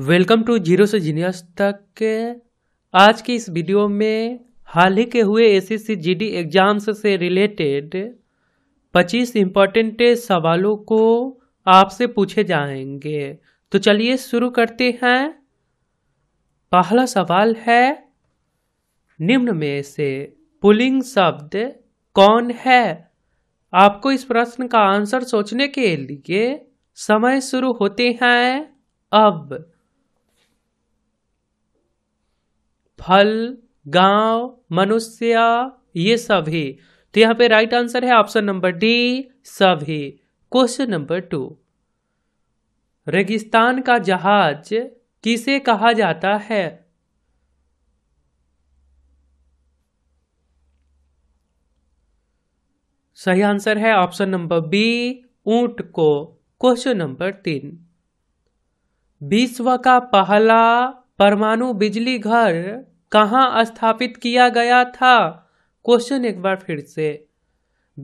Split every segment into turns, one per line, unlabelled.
welcome to zero से genius तक आज के इस वीडियो में हाल ही के हुए जी डी एग्जाम्स से रिलेटेड 25 इम्पोर्टेंट सवालों को आपसे पूछे जाएंगे तो चलिए शुरू करते हैं पहला सवाल है निम्न में से पुलिंग शब्द कौन है आपको इस प्रश्न का आंसर सोचने के लिए समय शुरू होते हैं अब फल गांव मनुष्य ये सभी तो यहाँ पे राइट आंसर है ऑप्शन नंबर डी सभी क्वेश्चन नंबर टू रेगिस्तान का जहाज किसे कहा जाता है सही आंसर है ऑप्शन नंबर बी ऊंट को क्वेश्चन नंबर तीन विश्व का पहला परमाणु बिजली घर कहाँ स्थापित किया गया था क्वेश्चन एक बार फिर से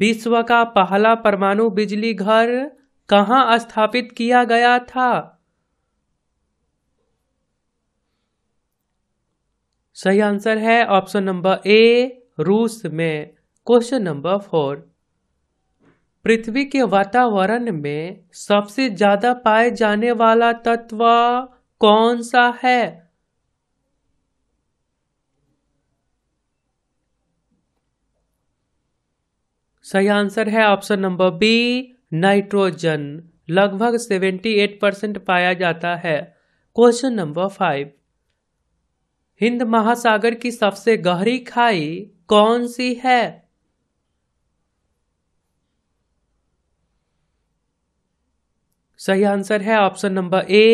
विश्व का पहला परमाणु बिजली घर कहाँ स्थापित किया गया था सही आंसर है ऑप्शन नंबर ए रूस में क्वेश्चन नंबर फोर पृथ्वी के वातावरण में सबसे ज्यादा पाए जाने वाला तत्व कौन सा है सही आंसर है ऑप्शन नंबर बी नाइट्रोजन लगभग 78 परसेंट पाया जाता है क्वेश्चन नंबर फाइव हिंद महासागर की सबसे गहरी खाई कौन सी है सही आंसर है ऑप्शन नंबर ए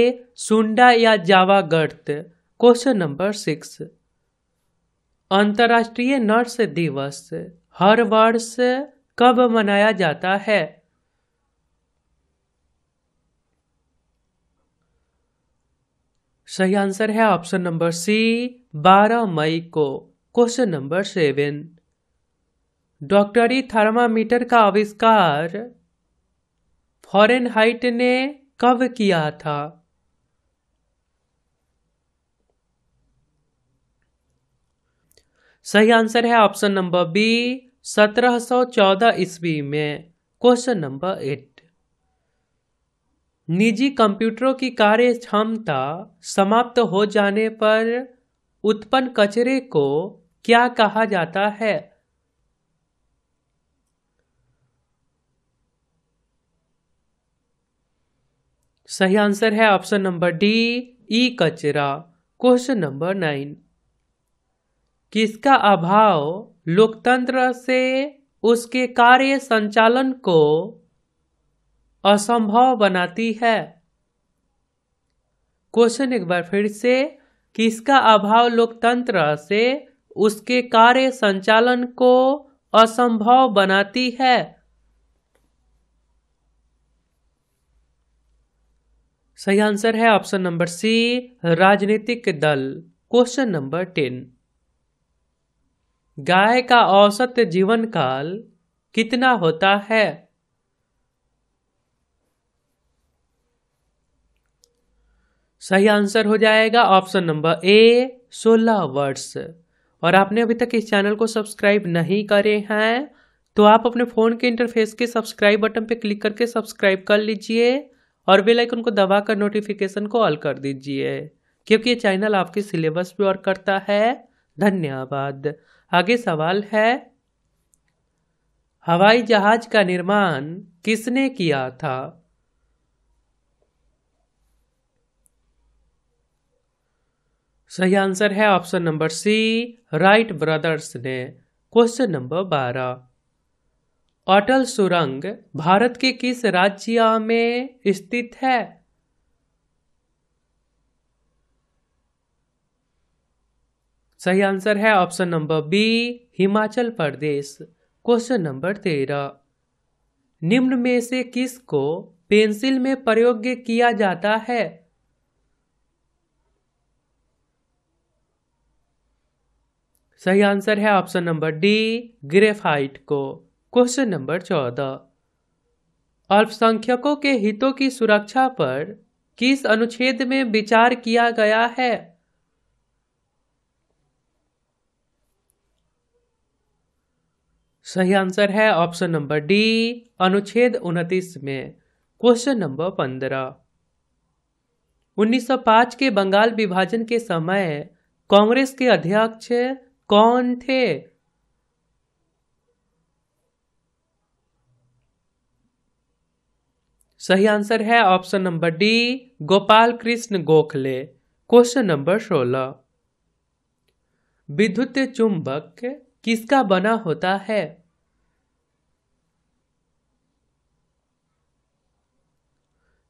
सुंडा या जावा गर्त क्वेश्चन नंबर सिक्स अंतर्राष्ट्रीय नर्स दिवस हर वर्ष कब मनाया जाता है सही आंसर है ऑप्शन नंबर सी 12 मई को क्वेश्चन नंबर सेवन डॉक्टरी थर्मामीटर का आविष्कार फॉरेनहाइट ने कब किया था सही आंसर है ऑप्शन नंबर बी सत्रह सौ चौदह ईस्वी में क्वेश्चन नंबर एट निजी कंप्यूटरों की कार्य क्षमता समाप्त हो जाने पर उत्पन्न कचरे को क्या कहा जाता है सही आंसर है ऑप्शन नंबर डी ई कचरा क्वेश्चन नंबर नाइन किसका अभाव लोकतंत्र से उसके कार्य संचालन को असंभव बनाती है क्वेश्चन एक बार फिर से किसका अभाव लोकतंत्र से उसके कार्य संचालन को असंभव बनाती है सही आंसर है ऑप्शन नंबर सी राजनीतिक दल क्वेश्चन नंबर टेन गाय का औसत जीवन काल कितना होता है सही आंसर हो जाएगा ऑप्शन नंबर ए सोलह वर्ष और आपने अभी तक इस चैनल को सब्सक्राइब नहीं करे हैं तो आप अपने फ़ोन के इंटरफेस के सब्सक्राइब बटन पर क्लिक करके सब्सक्राइब कर लीजिए और बेल आइकन को दबाकर नोटिफिकेशन को ऑल कर दीजिए क्योंकि ये चैनल आपके सिलेबस पर और करता है धन्यवाद आगे सवाल है हवाई जहाज का निर्माण किसने किया था सही आंसर है option number C Wright brothers ने क्वेश्चन नंबर बारह अटल सुरंग भारत के किस राज्य में स्थित है सही आंसर है option number B Himachal Pradesh question number तेरह निम्न में से किस को पेंसिल में प्रयोग किया जाता है सही आंसर है ऑप्शन नंबर डी ग्रेफाइट को क्वेश्चन नंबर चौदह अल्पसंख्यकों के हितों की सुरक्षा पर किस अनुच्छेद में विचार किया गया है सही आंसर है ऑप्शन नंबर डी अनुच्छेद उनतीस में क्वेश्चन नंबर पंद्रह 1905 के बंगाल विभाजन के समय कांग्रेस के अध्यक्ष कौन थे सही आंसर है option number D Gopal Krishna Gokhale question number सोलह विद्युत चुंबक किसका बना होता है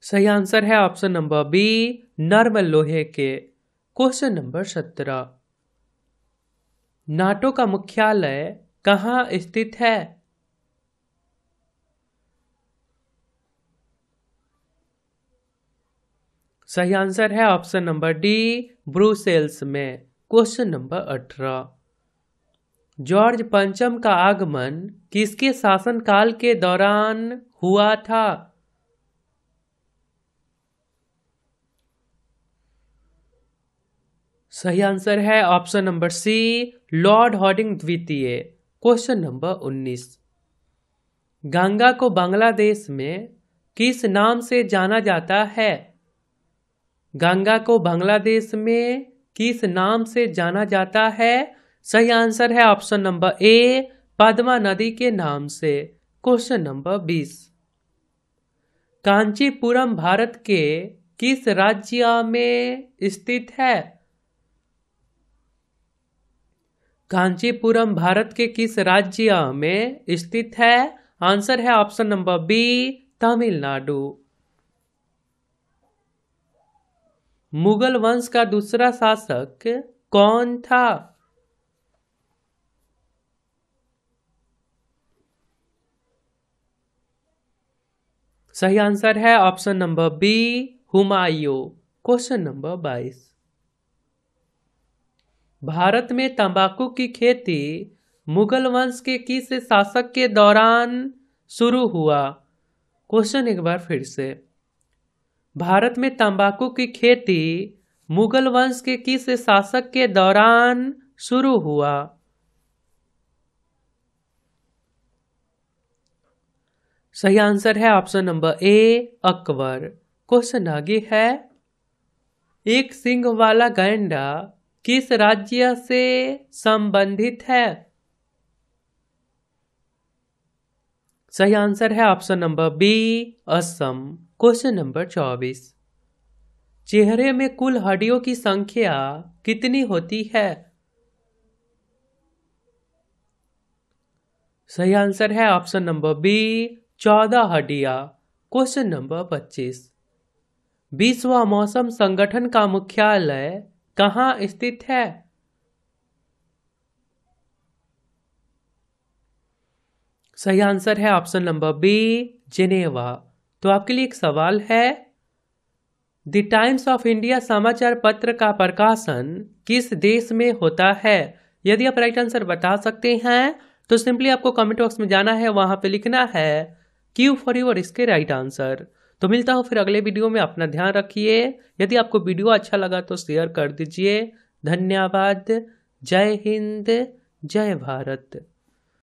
सही आंसर है ऑप्शन नंबर बी नर्म लोहे के क्वेश्चन नंबर सत्रह नाटो का मुख्यालय कहाँ स्थित है सही आंसर है ऑप्शन नंबर डी ब्रूसेल्स में क्वेश्चन नंबर अठारह जॉर्ज पंचम का आगमन किसके शासनकाल के दौरान हुआ था सही आंसर है option number C Lord Hardinge द्वितीय क्वेश्चन नंबर उन्नीस गंगा को बांग्लादेश में किस नाम से जाना जाता है गंगा को बांग्लादेश में किस नाम से जाना जाता है सही आंसर है ऑप्शन नंबर ए पद्मा नदी के नाम से क्वेश्चन नंबर बीस कांचीपुरम भारत के किस राज्य में स्थित है कांचीपुरम भारत के किस राज्य में स्थित है आंसर है option number B Tamil Nadu Mughal वंश का दूसरा शासक कौन था सही आंसर है option number B Humayun question number बाईस भारत में तंबाकू की खेती मुगल वंश के किस शासक के दौरान शुरू हुआ क्वेश्चन एक बार फिर से भारत में तंबाकू की खेती मुगल वंश के किस शासक के दौरान शुरू हुआ सही आंसर है option number A Akbar question आगे है एक सिंह वाला गैंडा किस राज्य से संबंधित है सही आंसर है option number B Assam question number चौबीस चेहरे में कुल हड्डियों की संख्या कितनी होती है सही आंसर है ऑप्शन नंबर बी चौदह हड्डिया क्वेश्चन नंबर पच्चीस विश्व मौसम संगठन का मुख्यालय कहां स्थित है सही आंसर है ऑप्शन नंबर बी जिनेवा तो आपके लिए एक सवाल है द टाइम्स ऑफ इंडिया समाचार पत्र का प्रकाशन किस देश में होता है यदि आप राइट आंसर बता सकते हैं तो सिंपली आपको कमेंट बॉक्स में जाना है वहां पे लिखना है क्यू फॉर यूर इसके राइट आंसर तो मिलता हूँ फिर अगले वीडियो में अपना ध्यान रखिए यदि आपको वीडियो अच्छा लगा तो शेयर कर दीजिए धन्यवाद जय हिंद जय भारत